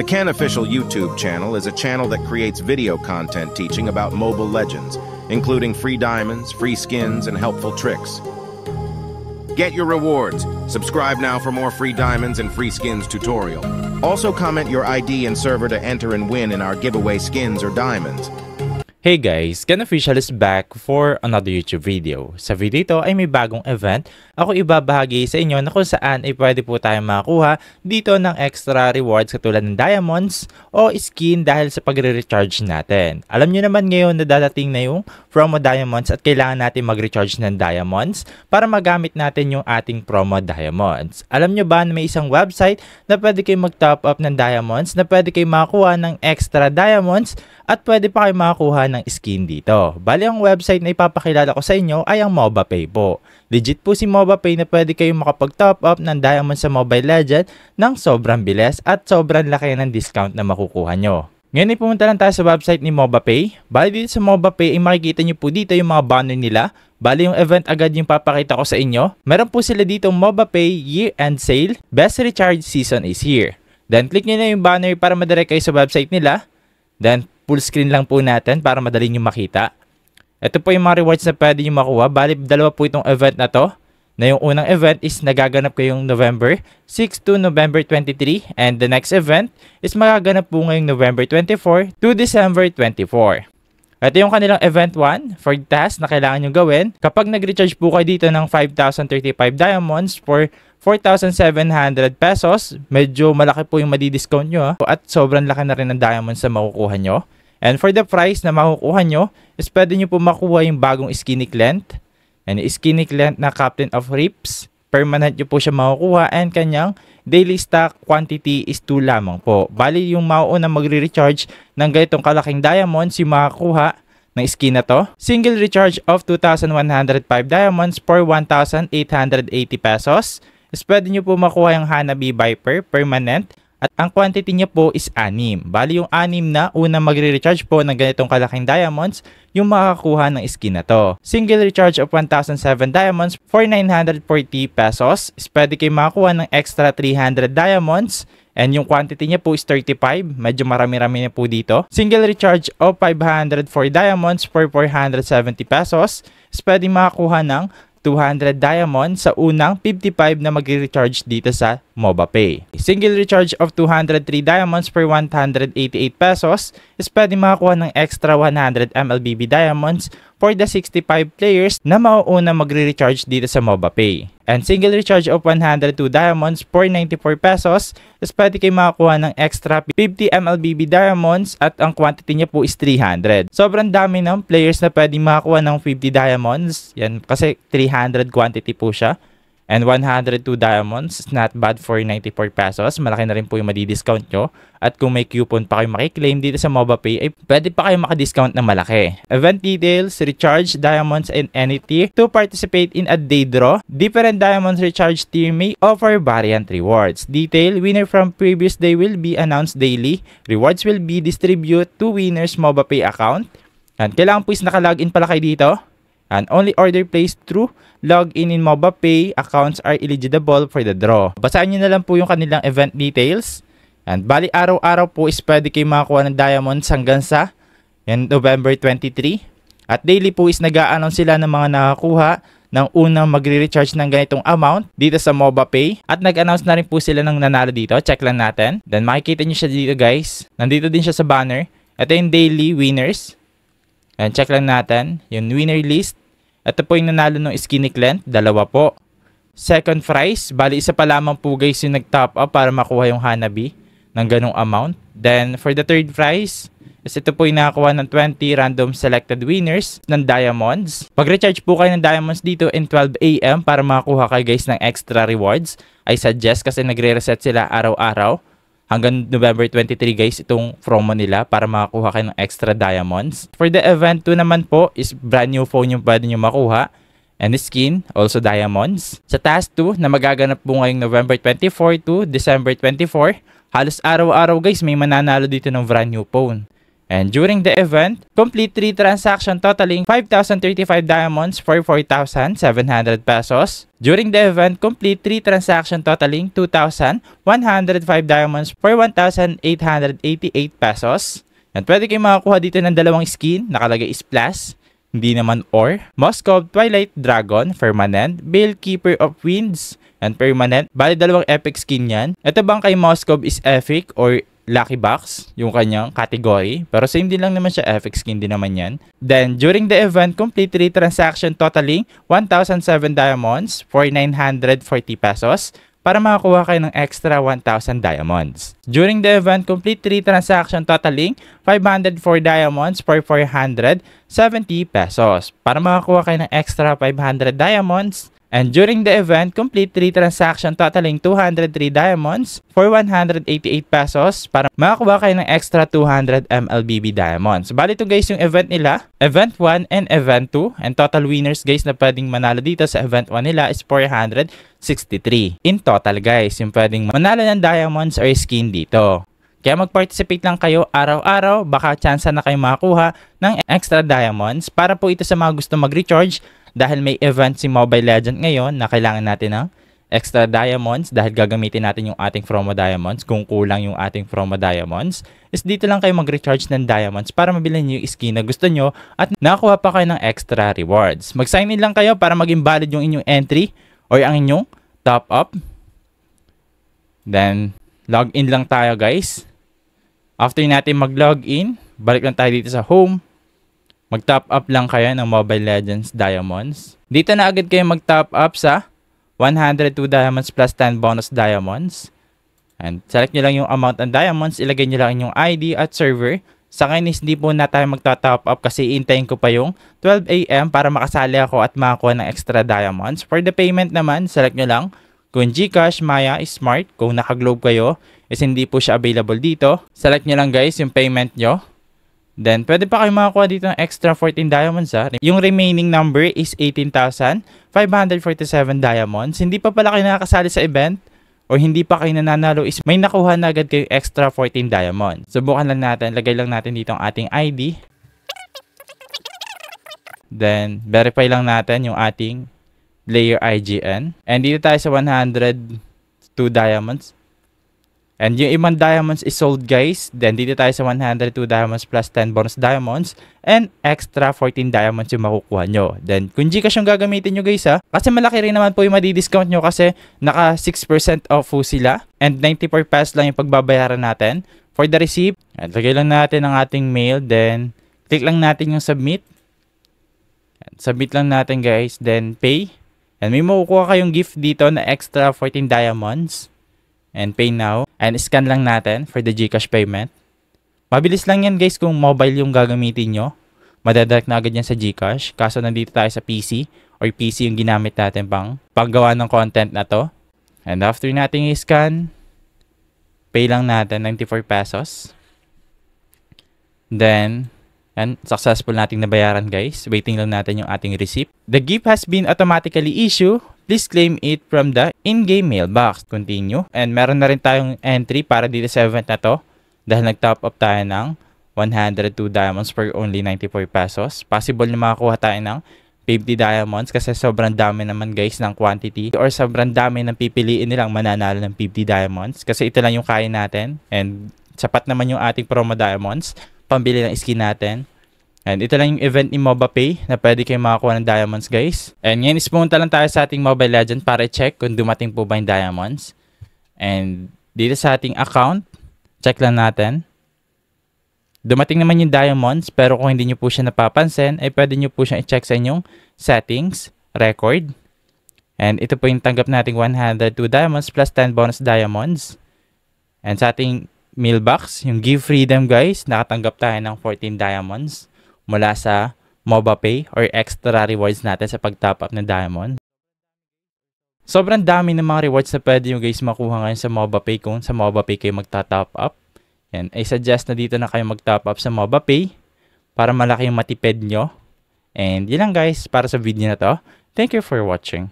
The Ken Official YouTube channel is a channel that creates video content teaching about mobile legends, including free diamonds, free skins, and helpful tricks. Get your rewards. Subscribe now for more free diamonds and free skins tutorial. Also comment your ID and server to enter and win in our giveaway skins or diamonds. Hey guys, Ken Official is back for another YouTube video. Sa video ito ay may bagong event ako ibabahagi sa inyo na kung saan ay pwede po tayo makakuha dito ng extra rewards katulad ng diamonds o skin dahil sa pagre-recharge natin. Alam nyo naman ngayon na dadating na yung promo diamonds at kailangan natin mag-recharge ng diamonds para magamit natin yung ating promo diamonds. Alam nyo ba na may isang website na pwede kayo mag-top up ng diamonds na pwede kayo makakuha ng extra diamonds at pwede pa kayo makakuha ng skin dito. Bali ang website na ipapakilala ko sa inyo ay ang MobaPay po. Legit po si MobaPay na pwede kayong makapag-top up ng diamond sa Mobile Legends ng sobrang bilis at sobrang laki ng discount na makukuha nyo. Ngayon ay pumunta lang tayo sa website ni MobaPay. Bali dito sa MobaPay ay makikita nyo po dito yung mga banner nila. Bali yung event agad yung papakita ko sa inyo. Meron po sila dito MobaPay Year-End Sale. Best Recharge Season is here. Then click nyo na yung banner para madirect kayo sa website nila. Then full screen lang po natin para madali nyo makita. Ito po yung mga rewards na pwede nyo makuha. Bali, dalawa po itong event na to. Na yung unang event is nagaganap kayong November 6 to November 23 and the next event is magaganap po ngayong November 24 to December 24. Ito yung kanilang event 1 for task na kailangan nyo gawin. Kapag nag-recharge po kayo dito ng 5,035 diamonds for 4,700 pesos, medyo malaki po yung madi-discount nyo ah. at sobrang laki na rin ng diamonds na makukuha nyo. And for the price na makukuha nyo, is pwede nyo po makuha yung bagong skinny clant. And skinny clant na Captain of Rips. Permanent nyo po siya makukuha and kanyang daily stock quantity is 2 lamang po. Bali yung mauna magre-recharge ng ganitong kalaking diamonds yung makakuha ng skin na to. Single recharge of 2,105 diamonds for 1,880 pesos. Is pwede nyo po makuha yung Hanabi Viper permanent at ang quantity niya po is 6. Bali yung 6 na una magre-recharge po ng ganitong kalaking diamonds yung makakuha ng skin na to. Single recharge of 1,007 diamonds for 940 pesos is pwede kayo makakuha ng extra 300 diamonds And yung quantity niya po is 35. Medyo marami-rami na po dito. Single recharge of 504 diamonds for 470 pesos. Is pwede makakuha ng 200 diamond sa unang 55 na magre-recharge dito sa MobaPay. Single recharge of 203 diamonds per 188 pesos is pwede makakuha ng extra 100 MLBB diamonds for the 65 players na mauuna magre-recharge dito sa MOBA And single recharge of 102 diamonds for 94 pesos. is pwede kayo makakuha ng extra 50 MLBB diamonds at ang quantity niya po is 300. Sobrang dami ng players na pwede makakuha ng 50 diamonds. Yan kasi 300 quantity po siya. And 102 diamonds is not bad for 94 pesos. Malaki na rin po yung madi-discount nyo. At kung may coupon pa kayo makiklaim dito sa MobaPay, ay eh, pwede pa kayong kayo discount na malaki. Event details, recharge, diamonds, and entity to participate in a day draw. Different diamonds recharge tier may offer variant rewards. Detail, winner from previous day will be announced daily. Rewards will be distributed to winner's MobaPay account. And kailangan po is nakalagin pala kayo dito and only order placed through login in MobaPay accounts are eligible for the draw. Basahin nyo na lang po yung kanilang event details. And bali araw-araw po is pwede kayo makakuha ng diamonds hanggang sa yan, November 23. At daily po is nag a announce sila ng mga nakakuha ng unang magre-recharge ng ganitong amount dito sa MobaPay. At nag-announce na rin po sila ng nanalo dito. Check lang natin. Then makikita nyo siya dito guys. Nandito din siya sa banner. Ito yung daily winners. And check lang natin yung winner list. Ito po yung nanalo ng skinny clan, dalawa po. Second prize, bali isa pa lamang po guys yung nag-top up para makuha yung Hanabi ng ganong amount. Then for the third prize, is ito po yung nakakuha ng 20 random selected winners ng diamonds. Pag-recharge po kayo ng diamonds dito in 12am para makakuha kayo guys ng extra rewards. I suggest kasi nagre-reset sila araw-araw. Hanggang November 23 guys, itong from Manila para makakuha kayo ng extra diamonds. For the event 2 naman po is brand new phone yung pwede nyo makuha and skin, also diamonds. Sa task 2 na magaganap po ngayong November 24 to December 24, halos araw-araw guys may mananalo dito ng brand new phone. And during the event, complete 3 transaction totaling 5,035 diamonds for 4,700 pesos. During the event, complete 3 transaction totaling 2,105 diamonds for 1,888 pesos. And pwede kayong makakuha dito ng dalawang skin, nakalagay is plus, hindi naman or, Moscow Twilight Dragon, Permanent, Bale Keeper of Winds, and Permanent. Bali, dalawang epic skin yan. Ito bang kay Moscow is epic or Lucky Box, yung kanyang category. Pero same din lang naman siya, FX skin din naman yan. Then, during the event, complete 3 transaction totaling 1,007 diamonds for 940 pesos para makakuha kayo ng extra 1,000 diamonds. During the event, complete 3 transaction totaling 504 diamonds for 470 pesos para makakuha kayo ng extra 500 diamonds And during the event, complete 3 transaction totaling 203 diamonds for 188 pesos para makakuha kayo ng extra 200 MLBB diamonds. Bali ito guys yung event nila, event 1 and event 2. And total winners guys na pwedeng manalo dito sa event 1 nila is 463. In total guys, yung pwedeng manalo ng diamonds or skin dito. Kaya mag-participate lang kayo araw-araw, baka chance na kayo makakuha ng extra diamonds para po ito sa mga gusto mag-recharge dahil may event si Mobile Legend ngayon na kailangan natin ng extra diamonds dahil gagamitin natin yung ating promo diamonds kung kulang yung ating promo diamonds is dito lang kayo mag-recharge ng diamonds para mabili niyo yung skin na gusto nyo at nakakuha pa kayo ng extra rewards. Mag-sign in lang kayo para maging valid yung inyong entry or ang inyong top up. Then, log in lang tayo guys. After natin mag-log in, balik lang tayo dito sa home. Mag-top up lang kayo ng Mobile Legends Diamonds. Dito na agad kayo mag-top up sa 102 diamonds plus 10 bonus diamonds. And select nyo lang yung amount ng diamonds, ilagay nyo lang yung ID at server. Sa akin is hindi po na tayo magta-top up kasi intayin ko pa yung 12am para makasali ako at makakuha ng extra diamonds. For the payment naman, select nyo lang kung Gcash, Maya, Smart, kung naka-globe kayo, is hindi po siya available dito. Select nyo lang guys yung payment nyo. Then, pwede pa kayo makakuha dito ng extra 14 diamonds ha. Yung remaining number is 18,547 diamonds. Hindi pa pala kayo nakasali sa event o hindi pa kayo nananalo is may nakuha na agad kayo extra 14 diamonds. Subukan lang natin. Lagay lang natin dito ang ating ID. Then, verify lang natin yung ating player IGN. And dito tayo sa 102 diamonds. And yung Iman Diamonds is sold guys. Then dito tayo sa 102 Diamonds plus 10 bonus Diamonds. And extra 14 Diamonds yung makukuha nyo. Then kung Gcash yung gagamitin nyo guys ha. Kasi malaki rin naman po yung madi-discount nyo kasi naka 6% off po sila. And 94 pesos lang yung pagbabayaran natin. For the receipt, at lagay lang natin ang ating mail. Then click lang natin yung submit. Submit lang natin guys. Then pay. And may makukuha kayong gift dito na extra 14 diamonds and pay now. And scan lang natin for the GCash payment. Mabilis lang yan guys kung mobile yung gagamitin nyo. Madadirect na agad yan sa GCash. Kaso nandito tayo sa PC or PC yung ginamit natin pang paggawa ng content na to. And after natin i-scan, pay lang natin 94 pesos. Then, and successful nating nabayaran guys. Waiting lang natin yung ating receipt. The gift has been automatically issued Please claim it from the in-game mailbox. Continue. And meron na rin tayong entry para dito sa event na to. Dahil nag-top up tayo ng 102 diamonds for only 94 pesos. Possible na makakuha tayo ng 50 diamonds kasi sobrang dami naman guys ng quantity or sobrang dami ng pipiliin nilang mananalo ng 50 diamonds kasi ito lang yung kaya natin and sapat naman yung ating promo diamonds pambili ng skin natin And ito lang yung event ni MOBA Pay na pwede kayong makakuha ng diamonds guys. And ngayon is pumunta lang tayo sa ating Mobile Legend para i-check kung dumating po ba yung diamonds. And dito sa ating account, check lang natin. Dumating naman yung diamonds pero kung hindi nyo po siya napapansin ay eh, pwede nyo po siyang i-check sa inyong settings, record. And ito po yung tanggap nating 102 diamonds plus 10 bonus diamonds. And sa ating mailbox, yung give freedom guys, nakatanggap tayo ng 14 diamonds mula sa MOBA Pay or extra rewards natin sa pag-top up ng Diamond. Sobrang dami ng mga rewards na pwede nyo guys makuha ngayon sa MOBA Pay kung sa MOBA Pay kayo magta-top up. Yan, I suggest na dito na kayo mag-top up sa MOBA Pay para malaki yung matipid nyo. And yun lang guys para sa video na to. Thank you for watching.